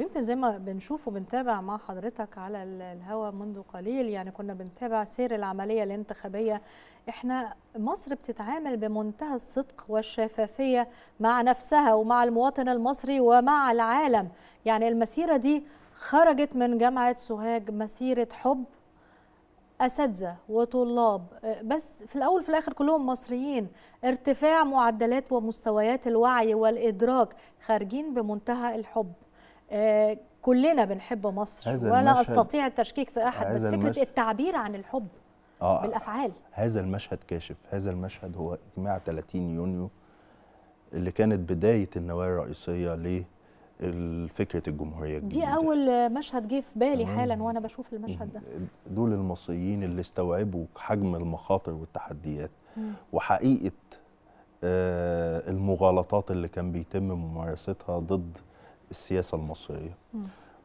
يمكن زي ما بنشوف وبنتابع مع حضرتك على الهوا منذ قليل يعني كنا بنتابع سير العملية الانتخابية احنا مصر بتتعامل بمنتهى الصدق والشفافية مع نفسها ومع المواطن المصري ومع العالم يعني المسيرة دي خرجت من جامعة سوهاج مسيرة حب اساتذه وطلاب بس في الاول في الاخر كلهم مصريين ارتفاع معدلات ومستويات الوعي والادراك خارجين بمنتهى الحب آه، كلنا بنحب مصر ولا استطيع التشكيك في احد بس فكره التعبير عن الحب آه،, آه بالافعال هذا المشهد كاشف هذا المشهد هو اجماع 30 يونيو اللي كانت بدايه النوايا الرئيسيه لفكره الجمهوريه الجديده دي اول مشهد جه في بالي حالا وانا بشوف المشهد ده دول المصريين اللي استوعبوا حجم المخاطر والتحديات وحقيقه آه، المغالطات اللي كان بيتم ممارستها ضد السياسه المصريه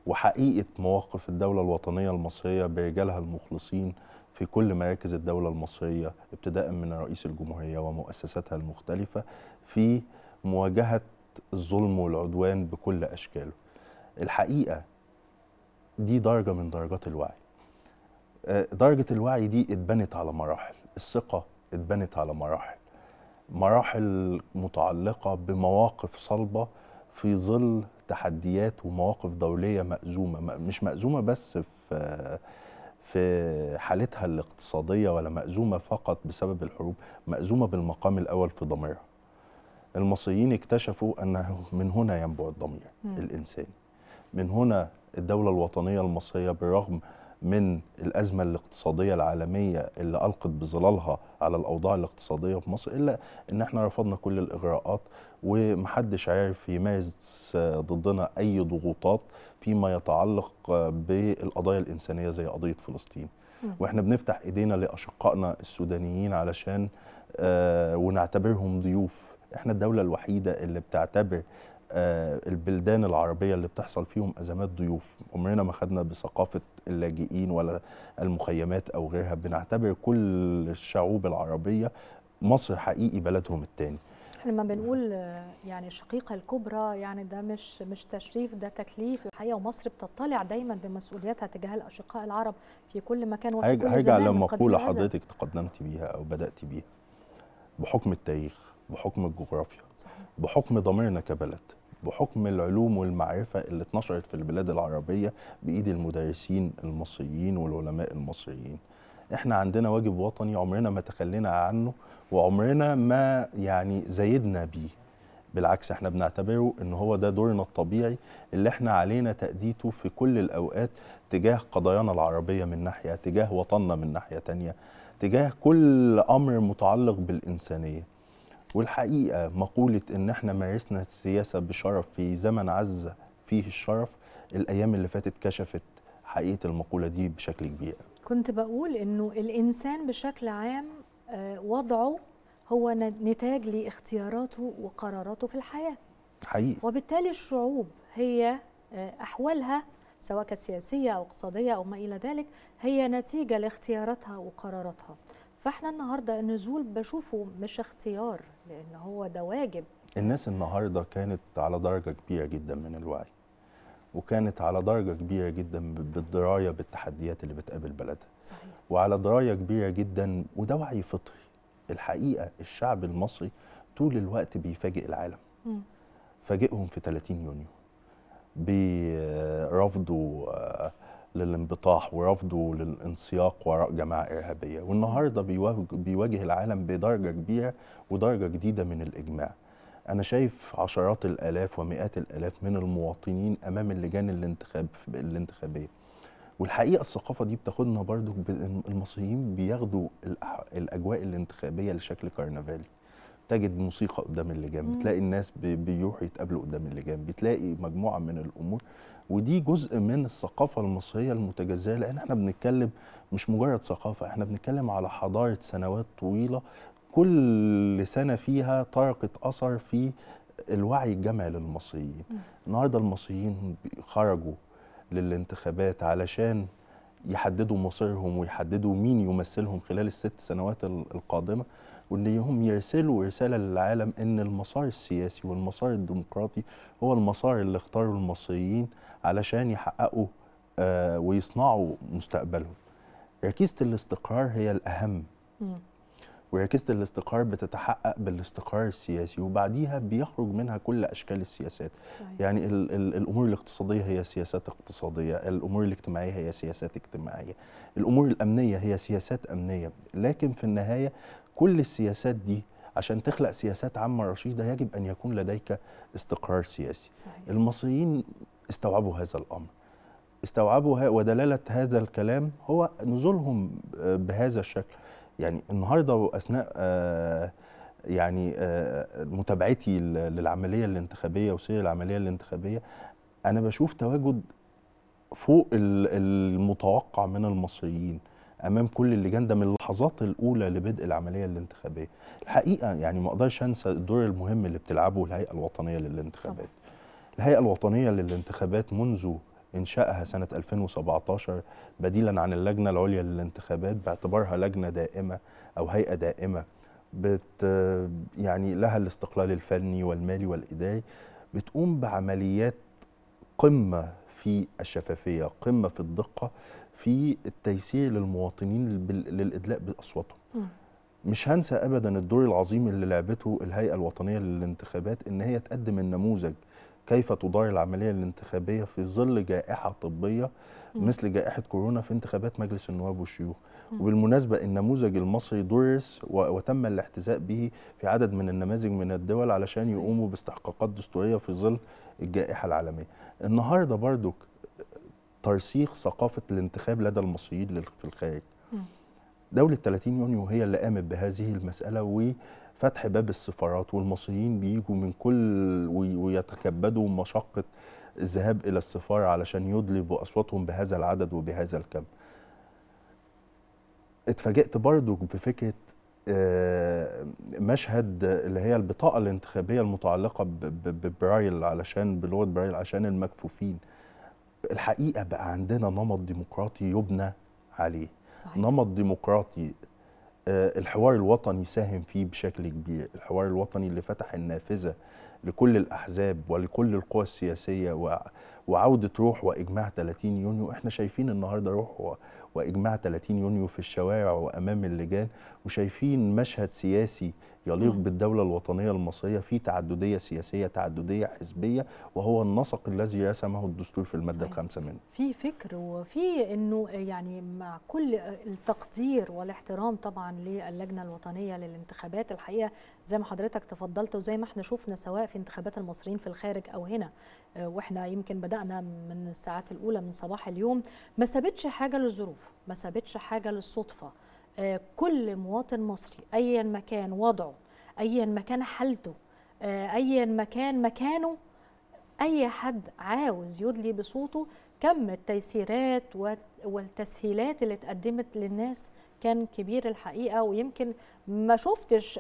وحقيقه مواقف الدوله الوطنيه المصريه برجالها المخلصين في كل مراكز الدوله المصريه ابتداء من رئيس الجمهوريه ومؤسساتها المختلفه في مواجهه الظلم والعدوان بكل اشكاله. الحقيقه دي درجه من درجات الوعي. آه، درجه الوعي دي اتبنت على مراحل، الثقه اتبنت على مراحل. مراحل متعلقه بمواقف صلبه في ظل تحديات ومواقف دوليه مأزومه مش مأزومه بس في في حالتها الاقتصاديه ولا مأزومه فقط بسبب الحروب مأزومه بالمقام الاول في ضميرها المصريين اكتشفوا ان من هنا ينبع الضمير الانساني من هنا الدوله الوطنيه المصريه بالرغم من الأزمة الاقتصادية العالمية اللي ألقت بظلالها على الأوضاع الاقتصادية في مصر إلا إن إحنا رفضنا كل الإغراءات ومحدش عارف يميز ضدنا أي ضغوطات فيما يتعلق بالقضايا الإنسانية زي قضية فلسطين وإحنا بنفتح إيدينا لأشقائنا السودانيين علشان آه، ونعتبرهم ضيوف احنا الدوله الوحيده اللي بتعتبر آه، البلدان العربية اللي بتحصل فيهم أزمات ضيوف عمرنا ما خدنا بثقافة اللاجئين ولا المخيمات أو غيرها بنعتبر كل الشعوب العربية مصر حقيقي بلدهم التاني احنا لما بنقول يعني الشقيقه الكبرى يعني ده مش مش تشريف ده تكليف الحقيقه ومصر بتطلع دايما بمسؤولياتها تجاه الاشقاء العرب في كل مكان وفي كل هرجع لمقوله حضرتك تقدمت بيها او بدات بيها بحكم التاريخ بحكم الجغرافيا صحيح. بحكم ضميرنا كبلد بحكم العلوم والمعرفة اللي اتنشرت في البلاد العربية بإيد المدرسين المصريين والعلماء المصريين احنا عندنا واجب وطني عمرنا ما تخلينا عنه وعمرنا ما يعني زايدنا بيه بالعكس احنا بنعتبره ان هو ده دورنا الطبيعي اللي احنا علينا تأديته في كل الأوقات تجاه قضايانا العربية من ناحية تجاه وطننا من ناحية تانية تجاه كل أمر متعلق بالإنسانية والحقيقه مقوله ان احنا مارسنا السياسه بشرف في زمن عز فيه الشرف الايام اللي فاتت كشفت حقيقه المقوله دي بشكل كبير كنت بقول انه الانسان بشكل عام آه، وضعه هو نتاج لاختياراته وقراراته في الحياه حقيقي وبالتالي الشعوب هي آه، احوالها سواء كانت سياسيه او اقتصاديه او ما الى ذلك هي نتيجه لاختياراتها وقراراتها فاحنا النهارده النزول بشوفه مش اختيار لان هو ده واجب الناس النهارده كانت على درجه كبيره جدا من الوعي وكانت على درجه كبيره جدا بالدرايه بالتحديات اللي بتقابل بلدها صحيح. وعلى درايه كبيره جدا وده وعي فطري الحقيقه الشعب المصري طول الوقت بيفاجئ العالم فاجئهم في 30 يونيو برفضه آه، للانبطاح ورفضه للانسياق وراء جماعة إرهابية والنهاردة بيواجه العالم بدرجة كبيرة ودرجة جديدة من الإجماع أنا شايف عشرات الآلاف ومئات الآلاف من المواطنين أمام اللجان الانتخاب الانتخابية والحقيقة الثقافة دي بتاخدنا برضو المصريين بياخدوا الأجواء الانتخابية لشكل كرنفالي تجد موسيقى قدام اللجان بتلاقي الناس بيروحوا يتقابلوا قدام اللجان بتلاقي مجموعه من الامور ودي جزء من الثقافه المصريه المتجذره لان احنا بنتكلم مش مجرد ثقافه احنا بنتكلم على حضاره سنوات طويله كل سنه فيها تركت اثر في الوعي الجمعي للمصريين النهارده المصريين خرجوا للانتخابات علشان يحددوا مصيرهم ويحددوا مين يمثلهم خلال الست سنوات القادمه وإنهم يرسلوا رسالة للعالم إن المسار السياسي والمسار الديمقراطي هو المسار اللي اختاره المصريين علشان يحققوا آه ويصنعوا مستقبلهم ركيزة الاستقرار هي الأهم وركيزة الاستقرار بتتحقق بالاستقرار السياسي وبعديها بيخرج منها كل أشكال السياسات صحيح. يعني ال ال الأمور الاقتصادية هي سياسات اقتصادية الأمور الاجتماعية هي سياسات اجتماعية الأمور الأمنية هي سياسات أمنية لكن في النهاية كل السياسات دي عشان تخلق سياسات عامه رشيده يجب ان يكون لديك استقرار سياسي صحيح. المصريين استوعبوا هذا الامر استوعبوا ودلاله هذا الكلام هو نزولهم بهذا الشكل يعني النهارده واثناء آه، يعني آه، متابعتي للعمليه الانتخابيه وسير العمليه الانتخابيه انا بشوف تواجد فوق المتوقع من المصريين امام كل اللجان ده من اللحظات الاولى لبدء العمليه الانتخابيه الحقيقه يعني ما اقدرش انسى الدور المهم اللي بتلعبه الهيئه الوطنيه للانتخابات الهيئه الوطنيه للانتخابات منذ انشائها سنه 2017 بديلا عن اللجنه العليا للانتخابات باعتبارها لجنه دائمه او هيئه دائمه بت يعني لها الاستقلال الفني والمالي والاداري بتقوم بعمليات قمه في الشفافيه قمه في الدقه في التيسير للمواطنين للادلاء باصواتهم مش هنسى ابدا الدور العظيم اللي لعبته الهيئه الوطنيه للانتخابات ان هي تقدم النموذج كيف تدار العمليه الانتخابيه في ظل جائحه طبيه مثل جائحه كورونا في انتخابات مجلس النواب والشيوخ وبالمناسبه النموذج المصري درس وتم الاحتذاء به في عدد من النماذج من الدول علشان يقوموا باستحقاقات دستوريه في ظل الجائحه العالميه النهارده برضو ترسيخ ثقافه الانتخاب لدى المصريين في الخارج دوله 30 يونيو هي اللي قامت بهذه المساله وفتح باب السفارات والمصريين بيجوا من كل ويتكبدوا مشقة الذهاب إلى السفارة علشان يدلبوا أصواتهم بهذا العدد وبهذا الكم اتفاجئت برضو بفكرة آه، مشهد اللي هي البطاقه الانتخابيه المتعلقه ببرايل علشان بلغه برايل عشان المكفوفين الحقيقه بقى عندنا نمط ديمقراطي يبنى عليه صحيح. نمط ديمقراطي آه، الحوار الوطني ساهم فيه بشكل كبير الحوار الوطني اللي فتح النافذه لكل الاحزاب ولكل القوى السياسيه وعودة روح وإجماع 30 يونيو إحنا شايفين النهاردة روح وإجماع 30 يونيو في الشوارع وأمام اللجان وشايفين مشهد سياسي يليق بالدولة الوطنية المصرية في تعددية سياسية تعددية حزبية وهو النسق الذي رسمه الدستور في المادة الخامسة منه في فكر وفي أنه يعني مع كل التقدير والاحترام طبعا للجنة الوطنية للانتخابات الحقيقة زي ما حضرتك تفضلت وزي ما احنا شفنا سواء في انتخابات المصريين في الخارج أو هنا آه، واحنا يمكن بدأ بدأنا من الساعات الأولى من صباح اليوم ما سابتش حاجة للظروف ما سابتش حاجة للصدفة آه، كل مواطن مصري أيا مكان وضعه أيا مكان حالته آه، أيا مكان مكانه أي حد عاوز يدلي بصوته كم التيسيرات والتسهيلات اللي اتقدمت للناس كان كبير الحقيقه ويمكن ما شفتش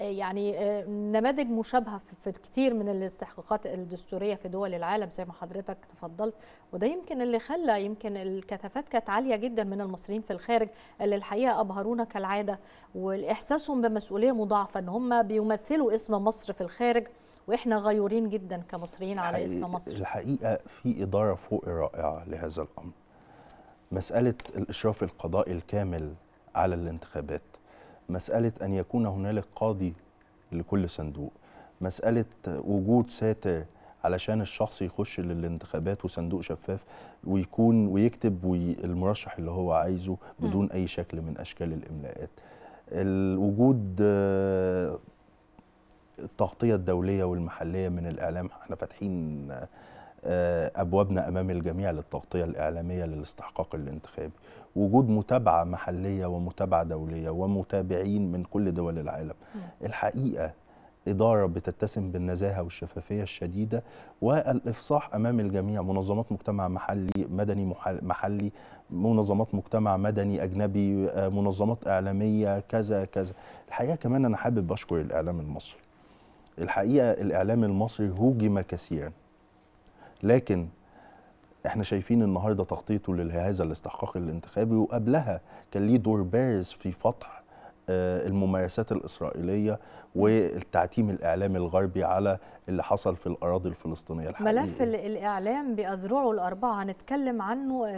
يعني آه، نماذج مشابهه في كتير من الاستحقاقات الدستوريه في دول العالم زي ما حضرتك تفضلت وده يمكن اللي خلى يمكن الكثافات كانت عاليه جدا من المصريين في الخارج اللي الحقيقه ابهرونا كالعاده واحساسهم بمسؤوليه مضاعفه ان هم بيمثلوا اسم مصر في الخارج واحنا غيورين جدا كمصريين على اسم مصر الحقيقه في اداره فوق رائعه لهذا الامر مساله الاشراف القضائي الكامل على الانتخابات مسألة أن يكون هنالك قاضي لكل صندوق مسألة وجود ساتة علشان الشخص يخش للانتخابات وصندوق شفاف ويكون ويكتب وي المرشح اللي هو عايزه بدون أي شكل من أشكال الإملاءات الوجود آه، التغطية الدولية والمحلية من الإعلام احنا فاتحين آه، ابوابنا امام الجميع للتغطيه الاعلاميه للاستحقاق الانتخابي وجود متابعه محليه ومتابعه دوليه ومتابعين من كل دول العالم الحقيقه إدارة بتتسم بالنزاهة والشفافية الشديدة والإفصاح أمام الجميع منظمات مجتمع محلي مدني محلي منظمات مجتمع مدني أجنبي آه، منظمات إعلامية كذا كذا الحقيقة كمان أنا حابب أشكر الإعلام المصري الحقيقة الإعلام المصري هوجم كثيراً لكن احنا شايفين النهارده تخطيطه لهذا الاستحقاق الانتخابي وقبلها كان ليه دور بارز في فتح آه، الممارسات الإسرائيلية والتعتيم الإعلامي الغربي على اللي حصل في الأراضي الفلسطينية الحقيقية ملف الإعلام بأذرعه الأربعة هنتكلم عنه آه،